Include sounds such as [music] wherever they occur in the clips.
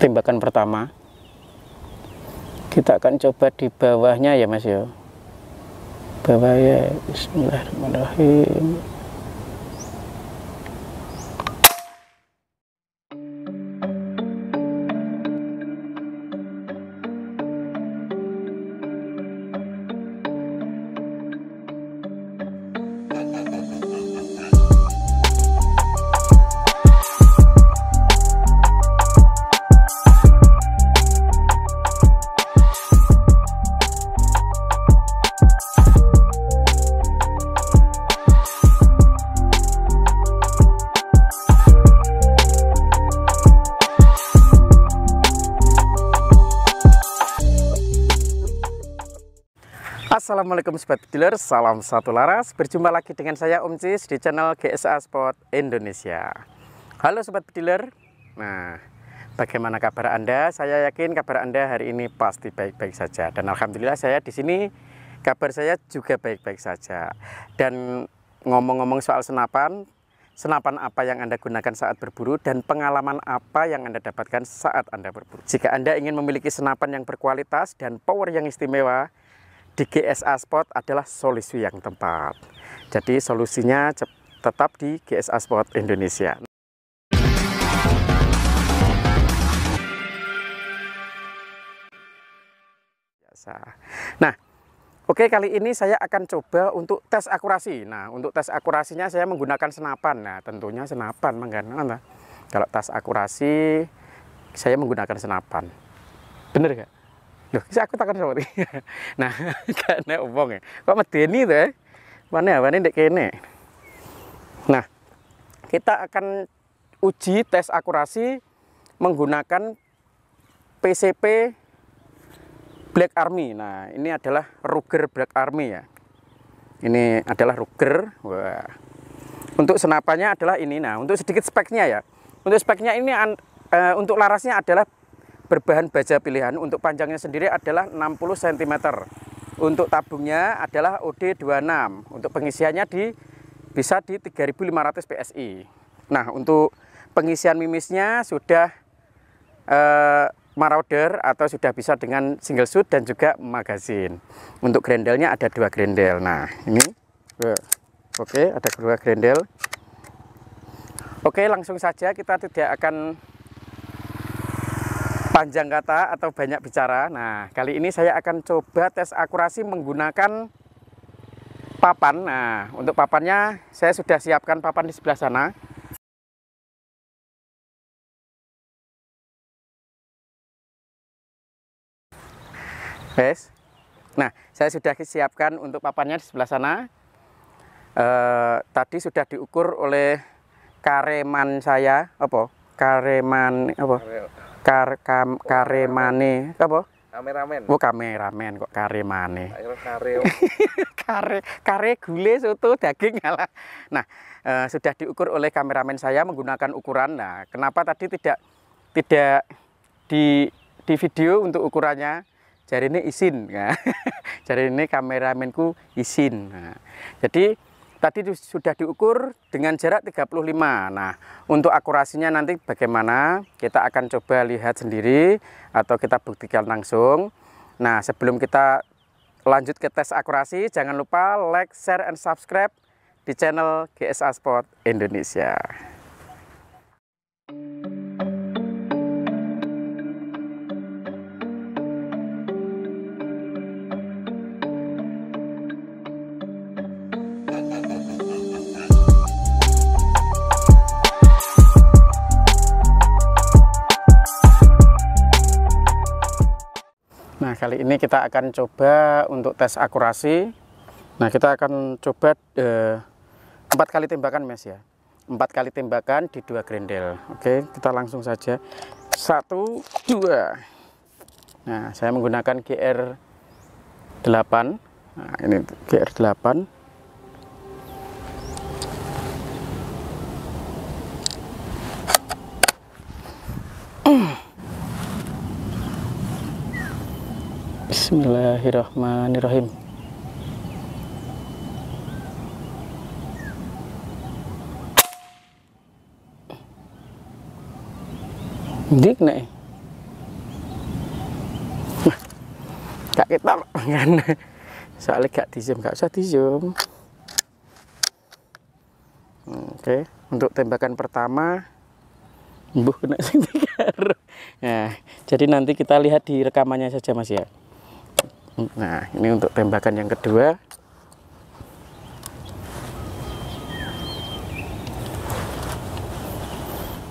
tembakan pertama kita akan coba di bawahnya ya mas ya bawah ya Bismillahirrahmanirrahim Thank you. Assalamualaikum Sobat Dealer, salam satu laras Berjumpa lagi dengan saya Om Cis di channel GSA Sport Indonesia Halo Sobat Dealer Nah, bagaimana kabar Anda? Saya yakin kabar Anda hari ini pasti baik-baik saja Dan Alhamdulillah saya di sini kabar saya juga baik-baik saja Dan ngomong-ngomong soal senapan senapan apa yang Anda gunakan saat berburu, dan pengalaman apa yang Anda dapatkan saat Anda berburu. Jika Anda ingin memiliki senapan yang berkualitas dan power yang istimewa, di GSA Spot adalah solusi yang tepat. Jadi solusinya tetap di GSA Spot Indonesia. Nah, Oke, kali ini saya akan coba untuk tes akurasi. Nah, untuk tes akurasinya saya menggunakan senapan. Nah, tentunya senapan menggunakan. Nah. Kalau tes akurasi, saya menggunakan senapan. Bener gak? Loh, aku takon sorry. [laughs] nah, [laughs] karena obong ya. Kok medeni tuh ya? Mana awane ini? kene. Nah, kita akan uji tes akurasi menggunakan PCP Black Army. Nah, ini adalah Ruger Black Army ya. Ini adalah Ruger. Wah. Untuk senapannya adalah ini. Nah, untuk sedikit speknya ya. Untuk speknya ini uh, untuk larasnya adalah berbahan baja pilihan untuk panjangnya sendiri adalah 60 cm. Untuk tabungnya adalah OD26. Untuk pengisiannya di bisa di 3500 PSI. Nah, untuk pengisian mimisnya sudah eh, marauder atau sudah bisa dengan single shoot dan juga magazine Untuk grendelnya ada dua grendel. Nah, ini. Eh, oke, ada dua grendel. Oke, langsung saja kita tidak akan panjang kata atau banyak bicara. Nah, kali ini saya akan coba tes akurasi menggunakan papan. Nah, untuk papannya saya sudah siapkan papan di sebelah sana. Guys. Nah, saya sudah siapkan untuk papannya di sebelah sana. E, tadi sudah diukur oleh kareman saya, apa? Kareman apa? kar kam, karemane apa kameramen oh kameramen kok karemane kare [laughs] kare kare gule soto daging lah nah e, sudah diukur oleh kameramen saya menggunakan ukuran nah kenapa tadi tidak tidak di di video untuk ukurannya Jari ini izin ya. [laughs] jadi ini kameramenku izin nah, jadi Tadi sudah diukur dengan jarak 35. Nah, untuk akurasinya nanti bagaimana? Kita akan coba lihat sendiri atau kita buktikan langsung. Nah, sebelum kita lanjut ke tes akurasi, jangan lupa like, share, and subscribe di channel GSA Sport Indonesia. ini kita akan coba untuk tes akurasi. Nah, kita akan coba eh, empat eh, kali tembakan, Mas ya. Empat kali tembakan di dua grendel. Oke, kita langsung saja. Satu, dua. Nah, saya menggunakan GR 8. Nah, ini GR 8. Bismillahirrahmanirrahim. Dik nih. Gak kita kan. Soale gak zoom, gak usah zoom. Oke, untuk tembakan pertama Embuh kena sing Nah, jadi nanti kita lihat di rekamannya saja Mas ya nah ini untuk tembakan yang kedua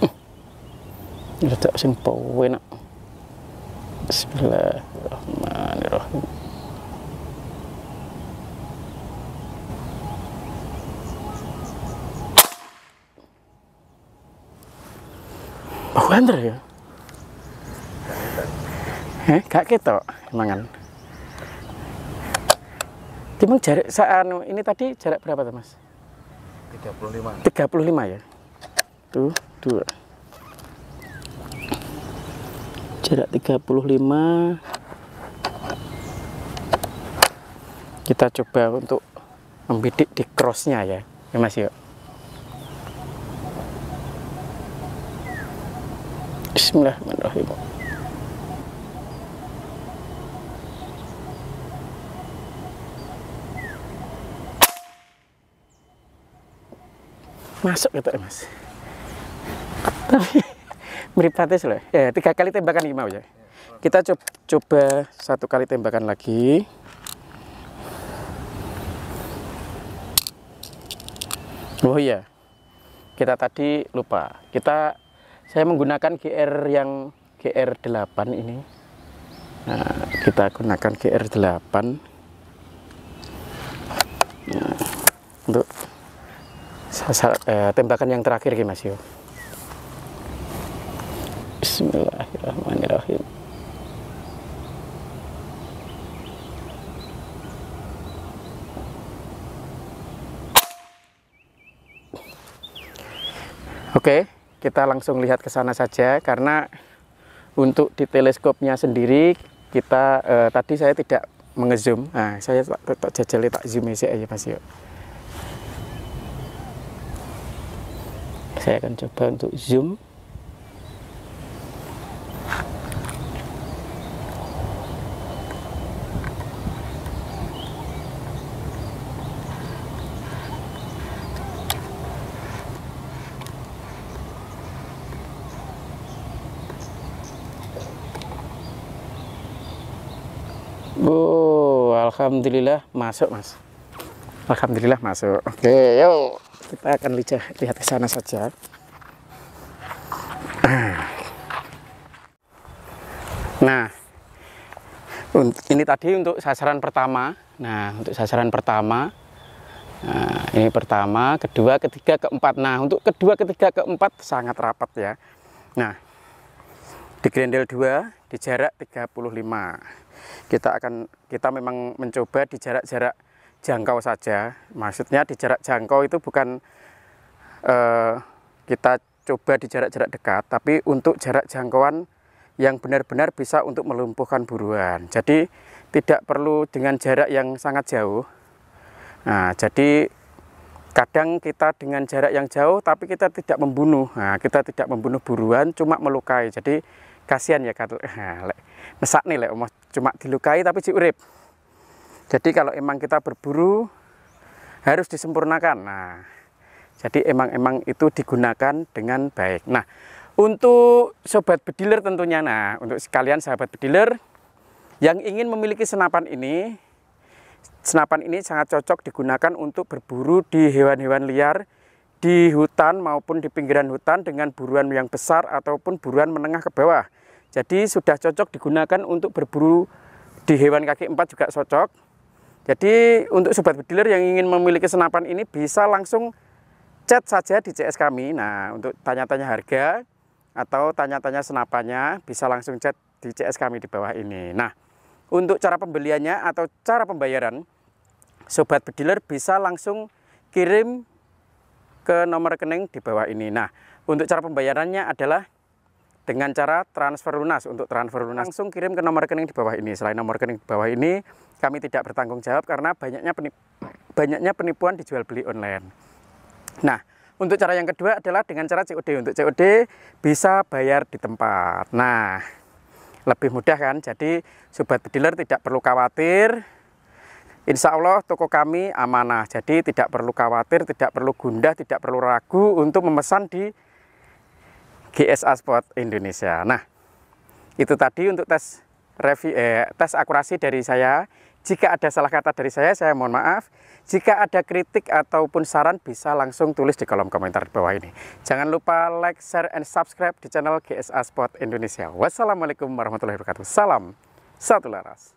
hmm. Letak sing enak. Bismillahirrahmanirrahim. bagus ya? Eh, kak kita mangan. Timun jarak anu ini tadi jarak berapa tuh mas? 35. 35 ya. Tuh, dua. Jarak 35. Kita coba untuk membidik di crossnya ya, ya mas yuk. Bismillahirrahmanirrahim. masuk gitu ya mas tapi [laughs] meripatis loh ya tiga kali tembakan lima ya kita coba, coba satu kali tembakan lagi oh iya kita tadi lupa kita saya menggunakan GR yang GR8 ini nah, kita gunakan GR8 nah, untuk Sasar, eh, tembakan yang terakhir ki Mas yo. Bismillahirrahmanirrahim. Oke, kita langsung lihat ke sana saja karena untuk di teleskopnya sendiri kita eh, tadi saya tidak mengezoom. Nah, saya tak, jajali tak zoom aja Mas yo. saya akan coba untuk zoom alhamdulillah masuk mas. Alhamdulillah masuk. Oke, okay, yuk kita akan lihat ke sana saja nah ini tadi untuk sasaran pertama nah untuk sasaran pertama nah, ini pertama kedua ketiga keempat nah untuk kedua ketiga keempat sangat rapat ya nah di grendel 2 di jarak 35 kita akan kita memang mencoba di jarak-jarak jangkau saja. Maksudnya di jarak jangkau itu bukan eh, kita coba di jarak-jarak dekat, tapi untuk jarak jangkauan yang benar-benar bisa untuk melumpuhkan buruan. Jadi tidak perlu dengan jarak yang sangat jauh. Nah, jadi kadang kita dengan jarak yang jauh tapi kita tidak membunuh. Nah, kita tidak membunuh buruan, cuma melukai. Jadi kasihan ya kalau [laughs] nah, mesak nih lek cuma dilukai tapi diurip. Jadi kalau emang kita berburu harus disempurnakan. Nah, jadi emang-emang itu digunakan dengan baik. Nah, untuk sobat bediler tentunya, nah untuk sekalian sahabat bediler yang ingin memiliki senapan ini, senapan ini sangat cocok digunakan untuk berburu di hewan-hewan liar di hutan maupun di pinggiran hutan dengan buruan yang besar ataupun buruan menengah ke bawah. Jadi sudah cocok digunakan untuk berburu di hewan kaki empat juga cocok. Jadi untuk sobat bediler yang ingin memiliki senapan ini bisa langsung chat saja di CS kami. Nah, untuk tanya-tanya harga atau tanya-tanya senapannya bisa langsung chat di CS kami di bawah ini. Nah, untuk cara pembeliannya atau cara pembayaran, sobat bediler bisa langsung kirim ke nomor rekening di bawah ini. Nah, untuk cara pembayarannya adalah dengan cara transfer lunas untuk transfer lunas langsung kirim ke nomor rekening di bawah ini selain nomor rekening di bawah ini kami tidak bertanggung jawab karena banyaknya penip banyaknya penipuan dijual beli online nah untuk cara yang kedua adalah dengan cara COD untuk COD bisa bayar di tempat nah lebih mudah kan jadi sobat dealer tidak perlu khawatir Insya Allah toko kami amanah, jadi tidak perlu khawatir, tidak perlu gundah, tidak perlu ragu untuk memesan di GSA Sport Indonesia. Nah, itu tadi untuk tes review eh, tes akurasi dari saya. Jika ada salah kata dari saya, saya mohon maaf. Jika ada kritik ataupun saran bisa langsung tulis di kolom komentar di bawah ini. Jangan lupa like, share, and subscribe di channel GSA Sport Indonesia. Wassalamualaikum warahmatullahi wabarakatuh. Salam satu laras.